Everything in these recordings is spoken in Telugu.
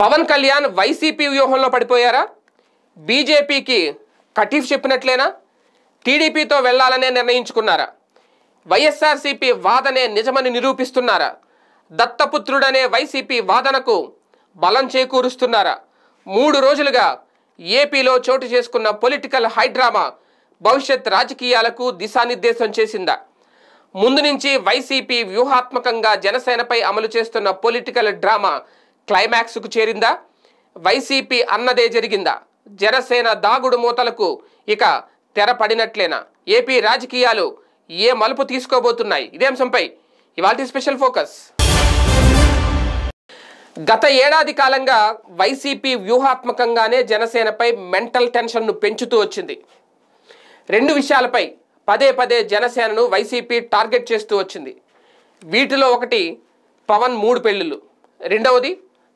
పవన్ కళ్యాణ్ వైసీపీ వ్యూహంలో పడిపోయారా బీజేపీకి కటీఫ్ చెప్పినట్లేనా టీడీపీతో వెళ్లాలనే నిర్ణయించుకున్నారా వైఎస్ఆర్సీపీ వాదనే నిజమని నిరూపిస్తున్నారా దత్తపుత్రుడనే వైసీపీ వాదనకు బలం చేకూరుస్తున్నారా మూడు రోజులుగా ఏపీలో చోటు చేసుకున్న పొలిటికల్ హైడ్రామా భవిష్యత్ రాజకీయాలకు దిశానిర్దేశం చేసిందా ముందు నుంచి వైసీపీ వ్యూహాత్మకంగా జనసేనపై అమలు చేస్తున్న పొలిటికల్ డ్రామా క్లైమాక్స్కు చేరిందా వైసీపీ అన్నదే జరిగిందా జనసేన దాగుడు మూతలకు ఇక తెరపడినట్లేనా ఏపీ రాజకీయాలు ఏ మలుపు తీసుకోబోతున్నాయి ఇదే అంశంపై ఇవాళ స్పెషల్ ఫోకస్ గత ఏడాది కాలంగా వైసీపీ వ్యూహాత్మకంగానే జనసేనపై మెంటల్ టెన్షన్ను పెంచుతూ వచ్చింది రెండు విషయాలపై పదే పదే జనసేనను వైసీపీ టార్గెట్ చేస్తూ వచ్చింది వీటిలో ఒకటి పవన్ మూడు పెళ్ళిళ్ళు రెండవది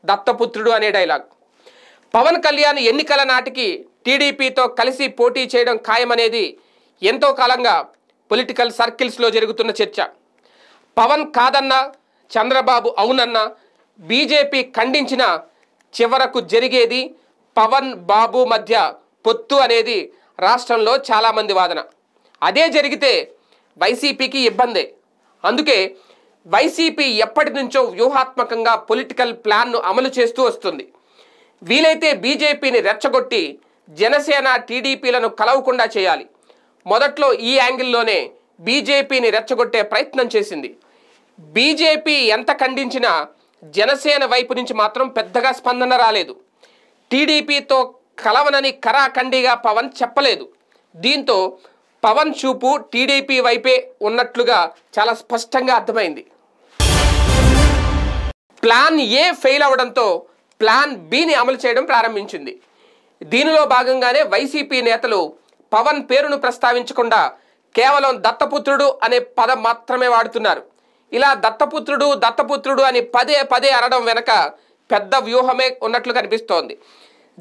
దత్తపుత్రుడు అనే డైలాగ్ పవన్ కళ్యాణ్ ఎన్నికల నాటికి టీడీపీతో కలిసి పోటీ చేయడం ఖాయమనేది ఎంతో కాలంగా పొలిటికల్ సర్కిల్స్లో జరుగుతున్న చర్చ పవన్ కాదన్నా చంద్రబాబు అవునన్నా బీజేపీ ఖండించిన చివరకు జరిగేది పవన్ బాబు మధ్య పొత్తు అనేది రాష్ట్రంలో చాలామంది వాదన అదే జరిగితే వైసీపీకి ఇబ్బందే అందుకే వైసీపీ ఎప్పటి నుంచో వ్యూహాత్మకంగా పొలిటికల్ ప్లాన్ను అమలు చేస్తూ వస్తుంది వీలైతే బీజేపీని రెచ్చగొట్టి జనసేన టీడీపీలను కలవకుండా చేయాలి మొదట్లో ఈ యాంగిల్లోనే బీజేపీని రెచ్చగొట్టే ప్రయత్నం చేసింది బీజేపీ ఎంత ఖండించినా జనసేన వైపు నుంచి మాత్రం పెద్దగా స్పందన రాలేదు టీడీపీతో కలవనని కరాఖండిగా పవన్ చెప్పలేదు దీంతో పవన్ చూపు టీడీపీ వైపే ఉన్నట్లుగా చాలా స్పష్టంగా అర్థమైంది ప్లాన్ ఏ ఫెయిల్ అవ్వడంతో ప్లాన్ బిని అమలు చేయడం ప్రారంభించింది దీనిలో భాగంగానే వైసీపీ నేతలు పవన్ పేరును ప్రస్తావించకుండా కేవలం దత్తపుత్రుడు అనే పదం మాత్రమే వాడుతున్నారు ఇలా దత్తపుత్రుడు దత్తపుత్రుడు అని పదే పదే అనడం వెనక పెద్ద వ్యూహమే ఉన్నట్లు కనిపిస్తోంది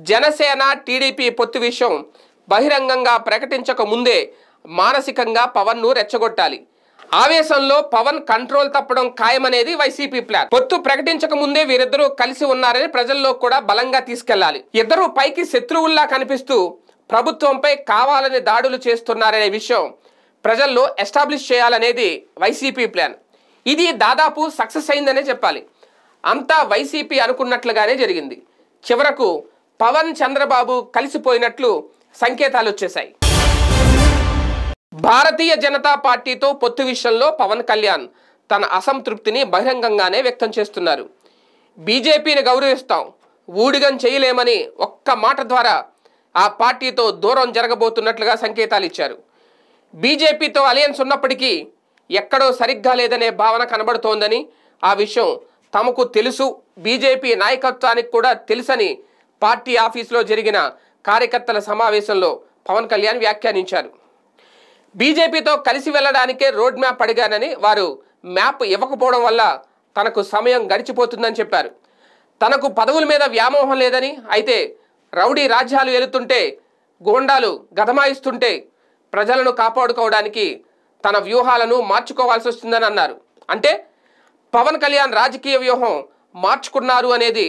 జనసేన టీడీపీ పొత్తు విషయం బహిరంగంగా ప్రకటించక ముందే మానసికంగా పవన్ను రెచ్చగొట్టాలి ఆవేశంలో పవన్ కంట్రోల్ తప్పడం ఖాయమనేది వైసీపీ ప్లాన్ పొత్తు ప్రకటించక ముందే వీరిద్దరూ కలిసి ఉన్నారని ప్రజల్లో కూడా బలంగా తీసుకెళ్లాలి ఇద్దరు పైకి శత్రువుల్లా కనిపిస్తూ ప్రభుత్వంపై కావాలని దాడులు చేస్తున్నారనే విషయం ప్రజల్లో ఎస్టాబ్లిష్ చేయాలనేది వైసీపీ ప్లాన్ ఇది దాదాపు సక్సెస్ అయిందనే చెప్పాలి అంతా వైసీపీ అనుకున్నట్లుగానే జరిగింది చివరకు పవన్ చంద్రబాబు కలిసిపోయినట్లు సంకేతాలు వచ్చేశాయి భారతీయ జనతా పార్టీతో పొత్తు విషయంలో పవన్ కళ్యాణ్ తన అసంతృప్తిని బహిరంగంగానే వ్యక్తం చేస్తున్నారు బీజేపీని గౌరవిస్తాం ఊడిగం చేయలేమని ఒక్క మాట ద్వారా ఆ పార్టీతో దూరం జరగబోతున్నట్లుగా సంకేతాలు ఇచ్చారు బీజేపీతో అలయన్స్ ఉన్నప్పటికీ ఎక్కడో సరిగ్గా లేదనే భావన కనబడుతోందని ఆ విషయం తమకు తెలుసు బీజేపీ నాయకత్వానికి కూడా తెలుసని పార్టీ ఆఫీసులో జరిగిన కార్యకర్తల సమావేశంలో పవన్ కళ్యాణ్ వ్యాఖ్యానించారు బీజేపీతో కలిసి వెళ్లడానికే రోడ్ మ్యాప్ అడిగానని వారు మ్యాప్ ఇవ్వకపోవడం వల్ల తనకు సమయం గడిచిపోతుందని చెప్పారు తనకు పదవుల మీద వ్యామోహం లేదని అయితే రౌడీ రాజ్యాలు ఏలుతుంటే గోండాలు గదమాయిస్తుంటే ప్రజలను కాపాడుకోవడానికి తన వ్యూహాలను మార్చుకోవాల్సి వస్తుందని అన్నారు అంటే పవన్ కళ్యాణ్ రాజకీయ వ్యూహం మార్చుకున్నారు అనేది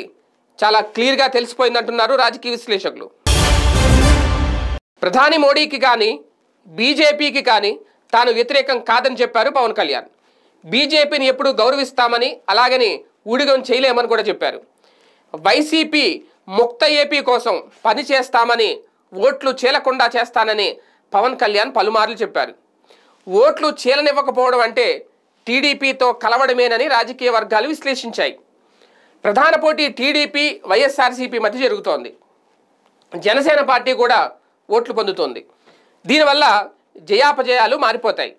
చాలా క్లియర్గా తెలిసిపోయిందంటున్నారు రాజకీయ విశ్లేషకులు ప్రధాని మోడీకి కానీ బీజేపీకి కానీ తాను వ్యతిరేకం కాదని చెప్పారు పవన్ కళ్యాణ్ బీజేపీని ఎప్పుడు గౌరవిస్తామని అలాగని ఊడిగం చేయలేమని కూడా చెప్పారు వైసీపీ ముక్త ఏపీ కోసం పని చేస్తామని ఓట్లు చేలకుండా చేస్తానని పవన్ కళ్యాణ్ పలుమార్లు చెప్పారు ఓట్లు చీలనివ్వకపోవడం అంటే టీడీపీతో కలవడమేనని రాజకీయ వర్గాలు విశ్లేషించాయి ప్రధాన పోటీ టీడీపీ వైఎస్ఆర్సీపీ మధ్య జరుగుతోంది జనసేన పార్టీ కూడా ఓట్లు పొందుతోంది దీనివల్ల జయాపజయాలు మారిపోతాయి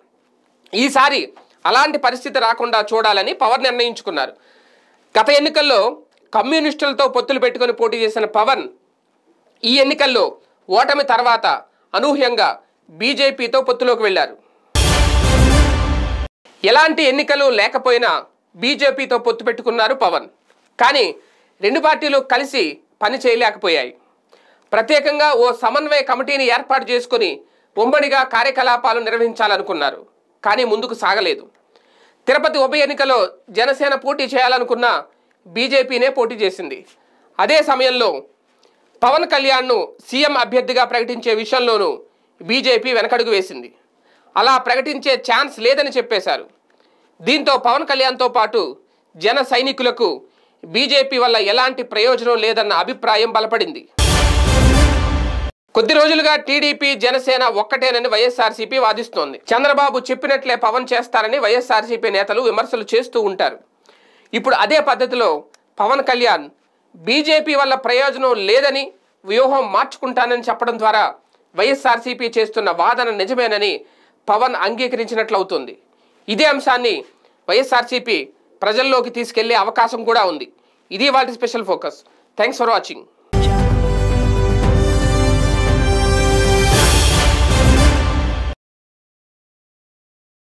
ఈసారి అలాంటి పరిస్థితి రాకుండా చూడాలని పవర్ నిర్ణయించుకున్నారు గత ఎన్నికల్లో కమ్యూనిస్టులతో పొత్తులు పెట్టుకుని పోటీ చేసిన పవన్ ఈ ఎన్నికల్లో ఓటమి తర్వాత అనూహ్యంగా బీజేపీతో పొత్తులోకి వెళ్లారు ఎలాంటి ఎన్నికలు లేకపోయినా బీజేపీతో పొత్తు పెట్టుకున్నారు పవన్ కానీ రెండు పార్టీలు కలిసి పని చేయలేకపోయాయి ప్రత్యేకంగా ఓ సమన్వయ కమిటీని ఏర్పాటు చేసుకుని ఉమ్మడిగా కార్యకలాపాలు నిర్వహించాలనుకున్నారు కానీ ముందుకు సాగలేదు తిరుపతి ఉప ఎన్నికలో జనసేన పోటీ చేయాలనుకున్న బీజేపీనే పోటీ చేసింది అదే సమయంలో పవన్ కళ్యాణ్ను సీఎం అభ్యర్థిగా ప్రకటించే విషయంలోనూ బీజేపీ వెనకడుగు వేసింది అలా ప్రకటించే ఛాన్స్ లేదని చెప్పేశారు దీంతో పవన్ కళ్యాణ్తో పాటు జన సైనికులకు బీజేపీ వల్ల ఎలాంటి ప్రయోజనం లేదన్న అభిప్రాయం బలపడింది కొద్ది రోజులుగా టీడీపీ జనసేన ఒక్కటేనని వైఎస్ఆర్సీపీ వాదిస్తోంది చంద్రబాబు చెప్పినట్లే పవన్ చేస్తారని వైఎస్ఆర్సీపీ నేతలు విమర్శలు చేస్తూ ఉంటారు ఇప్పుడు అదే పద్ధతిలో పవన్ కళ్యాణ్ బీజేపీ వల్ల ప్రయోజనం లేదని వ్యూహం మార్చుకుంటానని చెప్పడం ద్వారా వైఎస్ఆర్సీపీ చేస్తున్న వాదన నిజమేనని పవన్ అంగీకరించినట్లవుతుంది ఇదే అంశాన్ని వైఎస్ఆర్సీపీ ప్రజల్లోకి తీసుకెళ్లే అవకాశం కూడా ఉంది ఇది వాటి special focus thanks for watching